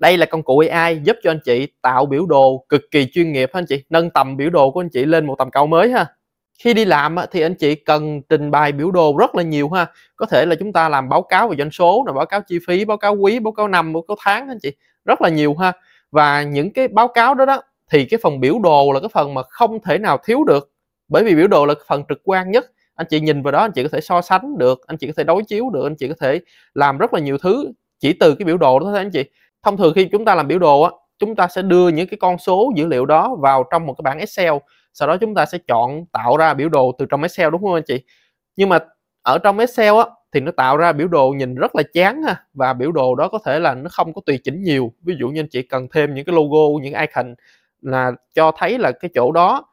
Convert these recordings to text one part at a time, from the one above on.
đây là công cụ AI giúp cho anh chị tạo biểu đồ cực kỳ chuyên nghiệp anh chị nâng tầm biểu đồ của anh chị lên một tầm cao mới ha khi đi làm thì anh chị cần trình bày biểu đồ rất là nhiều ha có thể là chúng ta làm báo cáo về doanh số là báo cáo chi phí báo cáo quý báo cáo năm báo cáo tháng anh chị rất là nhiều ha và những cái báo cáo đó đó thì cái phần biểu đồ là cái phần mà không thể nào thiếu được bởi vì biểu đồ là cái phần trực quan nhất anh chị nhìn vào đó anh chị có thể so sánh được anh chị có thể đối chiếu được anh chị có thể làm rất là nhiều thứ chỉ từ cái biểu đồ đó thôi anh chị thông thường khi chúng ta làm biểu đồ á chúng ta sẽ đưa những cái con số dữ liệu đó vào trong một cái bảng Excel sau đó chúng ta sẽ chọn tạo ra biểu đồ từ trong Excel đúng không anh chị nhưng mà ở trong Excel á thì nó tạo ra biểu đồ nhìn rất là chán ha và biểu đồ đó có thể là nó không có tùy chỉnh nhiều ví dụ như anh chị cần thêm những cái logo những icon là cho thấy là cái chỗ đó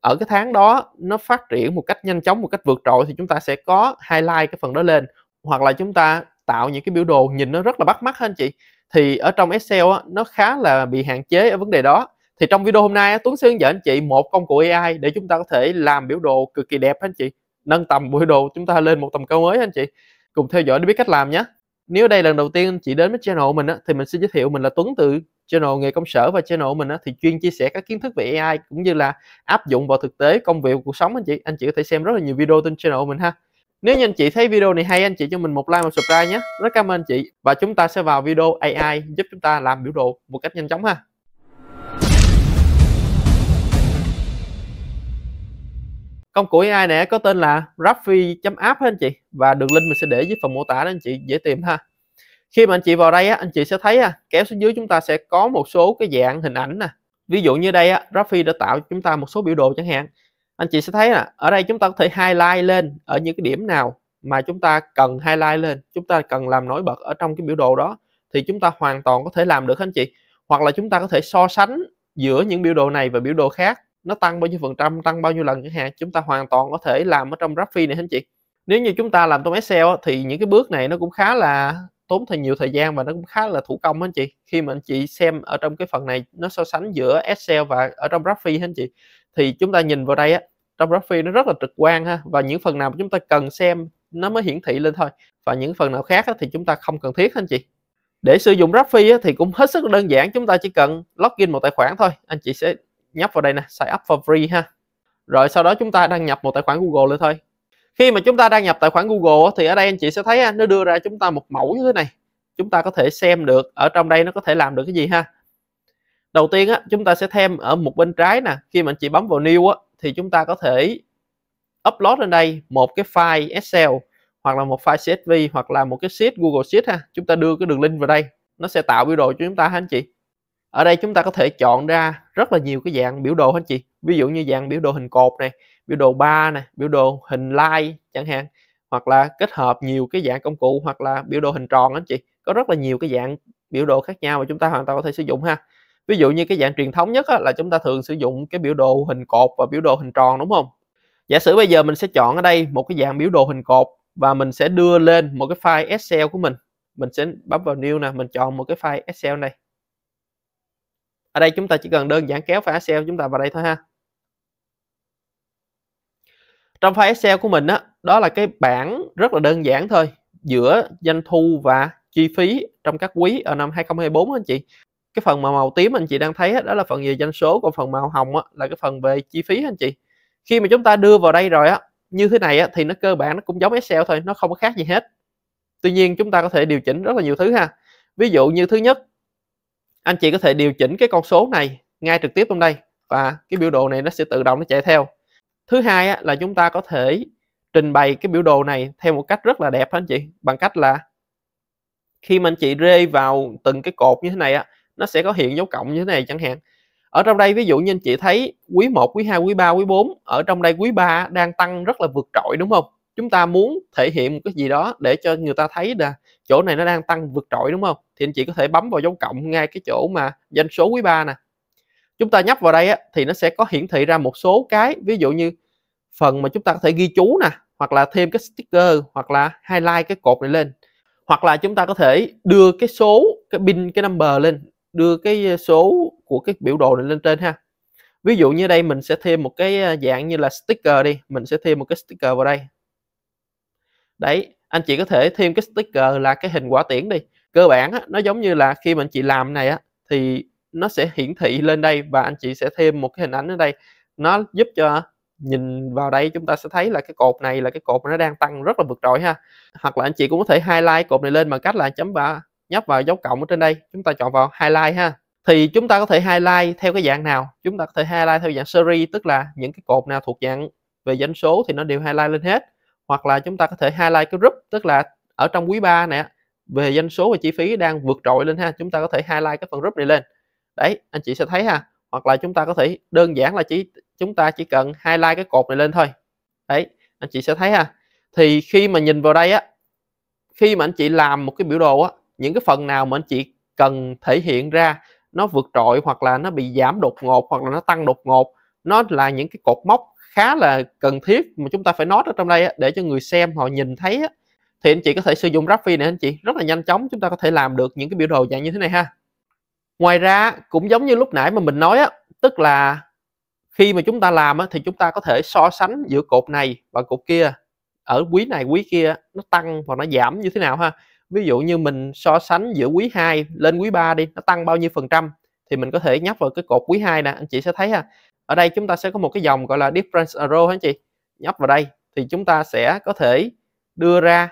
ở cái tháng đó nó phát triển một cách nhanh chóng một cách vượt trội thì chúng ta sẽ có highlight cái phần đó lên hoặc là chúng ta tạo những cái biểu đồ nhìn nó rất là bắt mắt ha anh chị thì ở trong Excel á, nó khá là bị hạn chế ở vấn đề đó thì trong video hôm nay á, Tuấn sẽ hướng dẫn anh chị một công cụ AI để chúng ta có thể làm biểu đồ cực kỳ đẹp anh chị nâng tầm biểu đồ chúng ta lên một tầm cao mới anh chị cùng theo dõi để biết cách làm nhé nếu đây lần đầu tiên anh chị đến với channel mình á, thì mình xin giới thiệu mình là Tuấn từ channel nghề công sở và channel mình á, thì chuyên chia sẻ các kiến thức về AI cũng như là áp dụng vào thực tế công việc cuộc sống anh chị anh chị có thể xem rất là nhiều video trên channel mình ha nếu như anh chị thấy video này hay anh chị cho mình một like và subscribe nhé. Rất cảm ơn anh chị và chúng ta sẽ vào video AI giúp chúng ta làm biểu đồ một cách nhanh chóng ha. Công cụ AI này có tên là Graphy.app anh chị và đường link mình sẽ để dưới phần mô tả để anh chị dễ tìm ha. Khi mà anh chị vào đây anh chị sẽ thấy kéo xuống dưới chúng ta sẽ có một số cái dạng hình ảnh nè. Ví dụ như đây Raffi đã tạo chúng ta một số biểu đồ chẳng hạn anh chị sẽ thấy là ở đây chúng ta có thể highlight lên ở những cái điểm nào mà chúng ta cần highlight lên chúng ta cần làm nổi bật ở trong cái biểu đồ đó thì chúng ta hoàn toàn có thể làm được anh chị hoặc là chúng ta có thể so sánh giữa những biểu đồ này và biểu đồ khác nó tăng bao nhiêu phần trăm tăng bao nhiêu lần chẳng hạn chúng ta hoàn toàn có thể làm ở trong graph này anh chị nếu như chúng ta làm trong Excel thì những cái bước này nó cũng khá là tốn thời nhiều thời gian và nó cũng khá là thủ công anh chị khi mà anh chị xem ở trong cái phần này nó so sánh giữa Excel và ở trong Graphy anh chị thì chúng ta nhìn vào đây á trong graphic nó rất là trực quan ha và những phần nào chúng ta cần xem nó mới hiển thị lên thôi và những phần nào khác á, thì chúng ta không cần thiết anh chị để sử dụng Graphi á, thì cũng hết sức đơn giản chúng ta chỉ cần login một tài khoản thôi anh chị sẽ nhấp vào đây nè sign up for free ha rồi sau đó chúng ta đăng nhập một tài khoản Google lên thôi khi mà chúng ta đăng nhập tài khoản Google thì ở đây anh chị sẽ thấy nó đưa ra chúng ta một mẫu như thế này chúng ta có thể xem được ở trong đây nó có thể làm được cái gì ha đầu tiên á chúng ta sẽ thêm ở một bên trái nè khi mà anh chị bấm vào new á thì chúng ta có thể upload lên đây một cái file excel hoặc là một file csv hoặc là một cái sheet google sheet ha chúng ta đưa cái đường link vào đây nó sẽ tạo biểu đồ cho chúng ta ha anh chị ở đây chúng ta có thể chọn ra rất là nhiều cái dạng biểu đồ anh chị ví dụ như dạng biểu đồ hình cột này biểu đồ ba này biểu đồ hình line chẳng hạn hoặc là kết hợp nhiều cái dạng công cụ hoặc là biểu đồ hình tròn anh chị có rất là nhiều cái dạng biểu đồ khác nhau mà chúng ta hoàn toàn có thể sử dụng ha ví dụ như cái dạng truyền thống nhất á, là chúng ta thường sử dụng cái biểu đồ hình cột và biểu đồ hình tròn đúng không giả sử bây giờ mình sẽ chọn ở đây một cái dạng biểu đồ hình cột và mình sẽ đưa lên một cái file Excel của mình mình sẽ bấm vào new nè mình chọn một cái file Excel này ở đây chúng ta chỉ cần đơn giản kéo file Excel chúng ta vào đây thôi ha trong file Excel của mình đó, đó là cái bảng rất là đơn giản thôi giữa doanh thu và chi phí trong các quý ở năm 2024 anh chị cái phần mà màu tím anh chị đang thấy đó là phần về doanh số còn phần màu hồng là cái phần về chi phí anh chị khi mà chúng ta đưa vào đây rồi á như thế này á, thì nó cơ bản nó cũng giống Excel thôi nó không có khác gì hết tuy nhiên chúng ta có thể điều chỉnh rất là nhiều thứ ha ví dụ như thứ nhất anh chị có thể điều chỉnh cái con số này ngay trực tiếp trong đây và cái biểu đồ này nó sẽ tự động nó chạy theo thứ hai là chúng ta có thể trình bày cái biểu đồ này theo một cách rất là đẹp anh chị bằng cách là khi mà anh chị rê vào từng cái cột như thế này á nó sẽ có hiện dấu cộng như thế này chẳng hạn ở trong đây ví dụ như anh chị thấy quý 1, quý 2, quý 3, quý 4 ở trong đây quý 3 đang tăng rất là vượt trội đúng không chúng ta muốn thể hiện một cái gì đó để cho người ta thấy là chỗ này nó đang tăng vượt trội đúng không thì anh chị có thể bấm vào dấu cộng ngay cái chỗ mà doanh số quý 3 nè chúng ta nhấp vào đây á, thì nó sẽ có hiển thị ra một số cái ví dụ như phần mà chúng ta có thể ghi chú nè hoặc là thêm cái sticker hoặc là highlight cái cột này lên hoặc là chúng ta có thể đưa cái số cái pin cái number lên đưa cái số của cái biểu đồ này lên trên ha ví dụ như đây mình sẽ thêm một cái dạng như là sticker đi mình sẽ thêm một cái sticker vào đây đấy anh chị có thể thêm cái sticker là cái hình quả tiễn đi cơ bản á, nó giống như là khi mà anh chị làm này á thì nó sẽ hiển thị lên đây và anh chị sẽ thêm một cái hình ảnh ở đây nó giúp cho nhìn vào đây chúng ta sẽ thấy là cái cột này là cái cột nó đang tăng rất là vượt trội ha hoặc là anh chị cũng có thể highlight cột này lên bằng cách là chấm vào nhấp vào dấu cộng ở trên đây chúng ta chọn vào highlight ha thì chúng ta có thể highlight theo cái dạng nào chúng ta có thể highlight theo dạng series tức là những cái cột nào thuộc dạng về doanh số thì nó đều highlight lên hết hoặc là chúng ta có thể highlight cái group tức là ở trong quý 3 nè về doanh số và chi phí đang vượt trội lên ha chúng ta có thể highlight cái phần group này lên đấy anh chị sẽ thấy ha hoặc là chúng ta có thể đơn giản là chỉ chúng ta chỉ cần highlight cái cột này lên thôi đấy anh chị sẽ thấy ha thì khi mà nhìn vào đây á khi mà anh chị làm một cái biểu đồ á những cái phần nào mà anh chị cần thể hiện ra nó vượt trội hoặc là nó bị giảm đột ngột hoặc là nó tăng đột ngột nó là những cái cột mốc khá là cần thiết mà chúng ta phải nói ở trong đây để cho người xem họ nhìn thấy thì anh chị có thể sử dụng Graphi này anh chị rất là nhanh chóng chúng ta có thể làm được những cái biểu đồ dạng như thế này ha ngoài ra cũng giống như lúc nãy mà mình nói tức là khi mà chúng ta làm thì chúng ta có thể so sánh giữa cột này và cột kia ở quý này quý kia nó tăng và nó giảm như thế nào ha ví dụ như mình so sánh giữa quý 2 lên quý 3 đi nó tăng bao nhiêu phần trăm thì mình có thể nhấp vào cái cột quý 2 nè anh chị sẽ thấy ha ở đây chúng ta sẽ có một cái dòng gọi là difference arrow anh chị nhấp vào đây thì chúng ta sẽ có thể đưa ra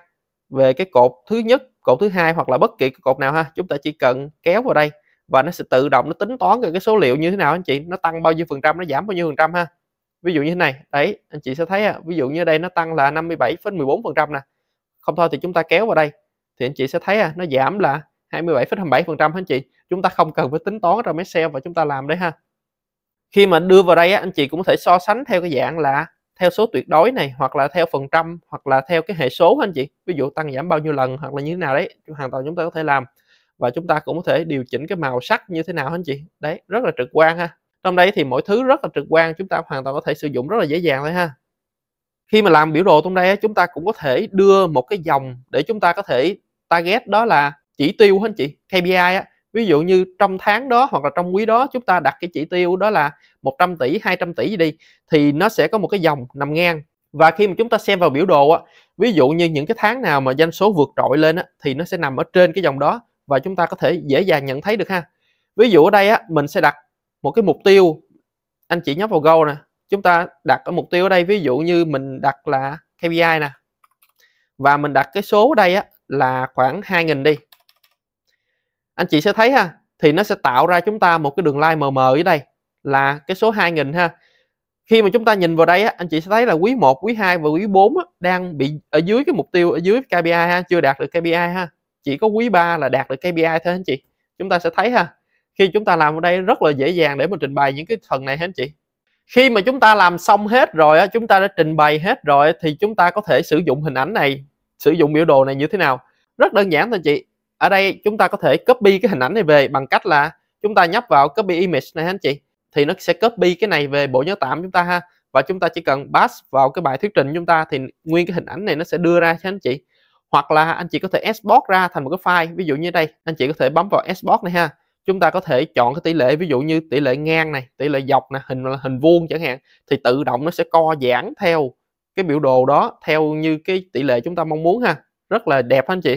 về cái cột thứ nhất cột thứ hai hoặc là bất kỳ cột nào ha chúng ta chỉ cần kéo vào đây và nó sẽ tự động nó tính toán cái số liệu như thế nào anh chị nó tăng bao nhiêu phần trăm nó giảm bao nhiêu phần trăm ha ví dụ như thế này đấy anh chị sẽ thấy ha, ví dụ như đây nó tăng là 57,14 phần trăm nè không thôi thì chúng ta kéo vào đây thì anh chị sẽ thấy à, nó giảm là 27,27% anh chị chúng ta không cần phải tính toán trong Excel và chúng ta làm đấy ha khi mà đưa vào đây á, anh chị cũng có thể so sánh theo cái dạng là theo số tuyệt đối này hoặc là theo phần trăm hoặc là theo cái hệ số anh chị ví dụ tăng giảm bao nhiêu lần hoặc là như thế nào đấy hoàn toàn chúng ta có thể làm và chúng ta cũng có thể điều chỉnh cái màu sắc như thế nào anh chị đấy rất là trực quan ha trong đây thì mỗi thứ rất là trực quan chúng ta hoàn toàn có thể sử dụng rất là dễ dàng thôi ha khi mà làm biểu đồ trong đây chúng ta cũng có thể đưa một cái dòng để chúng ta có thể target đó là chỉ tiêu hết chị KPI á ví dụ như trong tháng đó hoặc là trong quý đó chúng ta đặt cái chỉ tiêu đó là 100 tỷ 200 tỷ gì đi thì nó sẽ có một cái dòng nằm ngang và khi mà chúng ta xem vào biểu đồ á ví dụ như những cái tháng nào mà doanh số vượt trội lên á thì nó sẽ nằm ở trên cái dòng đó và chúng ta có thể dễ dàng nhận thấy được ha ví dụ ở đây á mình sẽ đặt một cái mục tiêu anh chị nhấp vào go nè chúng ta đặt ở mục tiêu ở đây ví dụ như mình đặt là KPI nè và mình đặt cái số ở đây á, là khoảng 2.000 đi anh chị sẽ thấy ha thì nó sẽ tạo ra chúng ta một cái đường line mờ mờ ở đây là cái số 2.000 ha khi mà chúng ta nhìn vào đây á, anh chị sẽ thấy là quý 1, quý 2 và quý 4 á, đang bị ở dưới cái mục tiêu ở dưới KPI ha, chưa đạt được KPI ha. Chỉ có quý 3 là đạt được KPI thôi anh chị. Chúng ta sẽ thấy ha. Khi chúng ta làm ở đây rất là dễ dàng để mà trình bày những cái phần này ha anh chị khi mà chúng ta làm xong hết rồi á chúng ta đã trình bày hết rồi thì chúng ta có thể sử dụng hình ảnh này sử dụng biểu đồ này như thế nào rất đơn giản thôi chị ở đây chúng ta có thể copy cái hình ảnh này về bằng cách là chúng ta nhấp vào copy image này anh chị thì nó sẽ copy cái này về bộ nhớ tạm chúng ta ha và chúng ta chỉ cần pass vào cái bài thuyết trình chúng ta thì nguyên cái hình ảnh này nó sẽ đưa ra cho anh chị hoặc là anh chị có thể export ra thành một cái file ví dụ như đây anh chị có thể bấm vào export này ha chúng ta có thể chọn cái tỷ lệ ví dụ như tỷ lệ ngang này tỷ lệ dọc này hình hình vuông chẳng hạn thì tự động nó sẽ co giãn theo cái biểu đồ đó theo như cái tỷ lệ chúng ta mong muốn ha rất là đẹp anh chị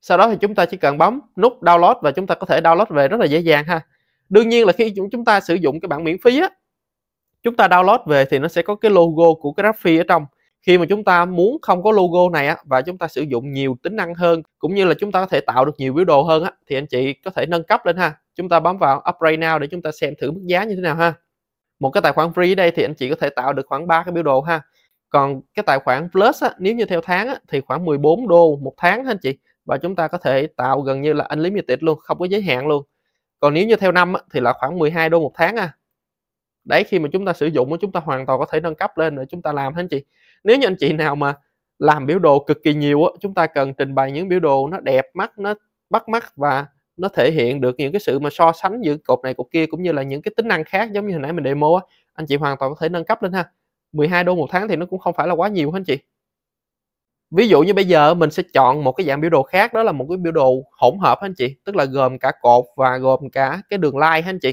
sau đó thì chúng ta chỉ cần bấm nút download và chúng ta có thể download về rất là dễ dàng ha đương nhiên là khi chúng ta sử dụng cái bản miễn phí á chúng ta download về thì nó sẽ có cái logo của cái Graphi ở trong khi mà chúng ta muốn không có logo này á, và chúng ta sử dụng nhiều tính năng hơn cũng như là chúng ta có thể tạo được nhiều biểu đồ hơn á, thì anh chị có thể nâng cấp lên ha chúng ta bấm vào upgrade now để chúng ta xem thử mức giá như thế nào ha một cái tài khoản free ở đây thì anh chị có thể tạo được khoảng 3 cái biểu đồ ha còn cái tài khoản plus á, nếu như theo tháng á, thì khoảng 14 đô một tháng ha anh chị và chúng ta có thể tạo gần như là anh unlimited luôn không có giới hạn luôn còn nếu như theo năm á, thì là khoảng 12 đô một tháng à đấy khi mà chúng ta sử dụng chúng ta hoàn toàn có thể nâng cấp lên để chúng ta làm hết anh chị nếu như anh chị nào mà làm biểu đồ cực kỳ nhiều á chúng ta cần trình bày những biểu đồ nó đẹp mắt nó bắt mắt và nó thể hiện được những cái sự mà so sánh giữa cột này cột kia cũng như là những cái tính năng khác giống như hồi nãy mình demo á anh chị hoàn toàn có thể nâng cấp lên ha 12 đô một tháng thì nó cũng không phải là quá nhiều hết chị ví dụ như bây giờ mình sẽ chọn một cái dạng biểu đồ khác đó là một cái biểu đồ hỗn hợp anh chị tức là gồm cả cột và gồm cả cái đường line anh chị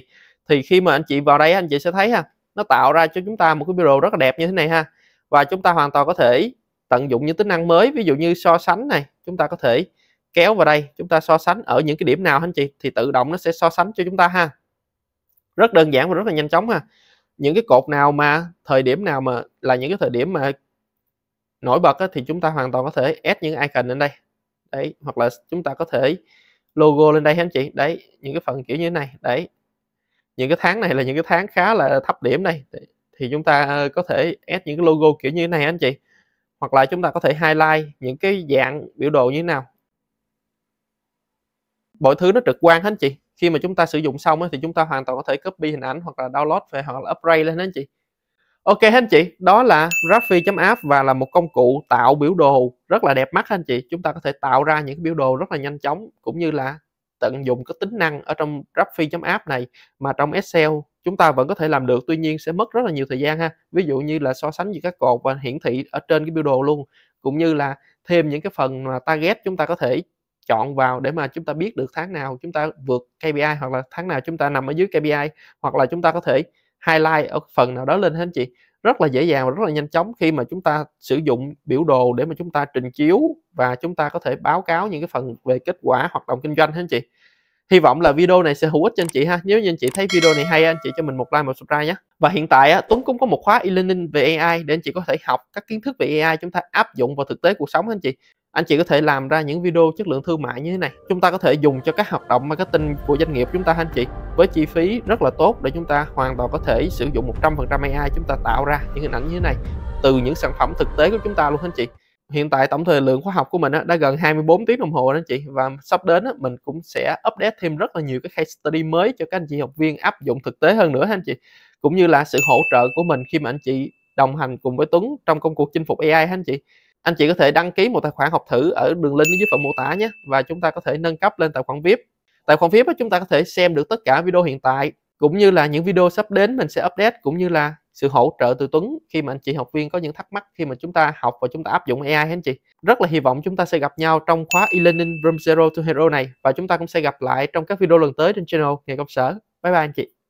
thì khi mà anh chị vào đây anh chị sẽ thấy ha nó tạo ra cho chúng ta một cái biểu đồ rất là đẹp như thế này ha và chúng ta hoàn toàn có thể tận dụng những tính năng mới ví dụ như so sánh này chúng ta có thể kéo vào đây chúng ta so sánh ở những cái điểm nào anh chị thì tự động nó sẽ so sánh cho chúng ta ha rất đơn giản và rất là nhanh chóng ha những cái cột nào mà thời điểm nào mà là những cái thời điểm mà nổi bật á, thì chúng ta hoàn toàn có thể add những icon lên đây đấy hoặc là chúng ta có thể logo lên đây anh chị đấy những cái phần kiểu như thế này đấy những cái tháng này là những cái tháng khá là thấp điểm đây thì chúng ta ờ, có thể ép những cái logo kiểu như thế này anh chị hoặc là chúng ta có thể highlight những cái dạng biểu đồ như thế nào mọi thứ nó trực quan hết anh chị khi mà chúng ta sử dụng xong ấy, thì chúng ta hoàn toàn có thể copy hình ảnh hoặc là download về hoặc là upgrade lên anh chị ok anh chị đó là graphi app và là một công cụ tạo biểu đồ rất là đẹp mắt anh chị chúng ta có thể tạo ra những biểu đồ rất là nhanh chóng cũng như là tận dụng cái tính năng ở trong graphi app này mà trong excel chúng ta vẫn có thể làm được tuy nhiên sẽ mất rất là nhiều thời gian ha ví dụ như là so sánh giữa các cột và hiển thị ở trên cái biểu đồ luôn cũng như là thêm những cái phần mà target chúng ta có thể chọn vào để mà chúng ta biết được tháng nào chúng ta vượt KPI hoặc là tháng nào chúng ta nằm ở dưới KPI hoặc là chúng ta có thể highlight ở phần nào đó lên hết chị rất là dễ dàng và rất là nhanh chóng khi mà chúng ta sử dụng biểu đồ để mà chúng ta trình chiếu và chúng ta có thể báo cáo những cái phần về kết quả hoạt động kinh doanh hết chị Hy vọng là video này sẽ hữu ích cho anh chị ha. Nếu như anh chị thấy video này hay anh chị cho mình một like một subscribe nhé. Và hiện tại á, Tuấn cũng có một khóa e-learning về AI để anh chị có thể học các kiến thức về AI chúng ta áp dụng vào thực tế cuộc sống anh chị. Anh chị có thể làm ra những video chất lượng thương mại như thế này. Chúng ta có thể dùng cho các hoạt động marketing của doanh nghiệp chúng ta anh chị với chi phí rất là tốt để chúng ta hoàn toàn có thể sử dụng 100% AI chúng ta tạo ra những hình ảnh như thế này từ những sản phẩm thực tế của chúng ta luôn anh chị hiện tại tổng thời lượng khóa học của mình đã gần 24 tiếng đồng hồ đó chị và sắp đến mình cũng sẽ update thêm rất là nhiều cái case study mới cho các anh chị học viên áp dụng thực tế hơn nữa anh chị cũng như là sự hỗ trợ của mình khi mà anh chị đồng hành cùng với Tuấn trong công cuộc chinh phục AI anh chị anh chị có thể đăng ký một tài khoản học thử ở đường link dưới phần mô tả nhé và chúng ta có thể nâng cấp lên tài khoản VIP tài khoản VIP chúng ta có thể xem được tất cả video hiện tại cũng như là những video sắp đến mình sẽ update cũng như là sự hỗ trợ từ Tuấn khi mà anh chị học viên có những thắc mắc khi mà chúng ta học và chúng ta áp dụng AI anh chị. Rất là hy vọng chúng ta sẽ gặp nhau trong khóa e-learning from zero to hero này và chúng ta cũng sẽ gặp lại trong các video lần tới trên channel nghề Công Sở. Bye bye anh chị.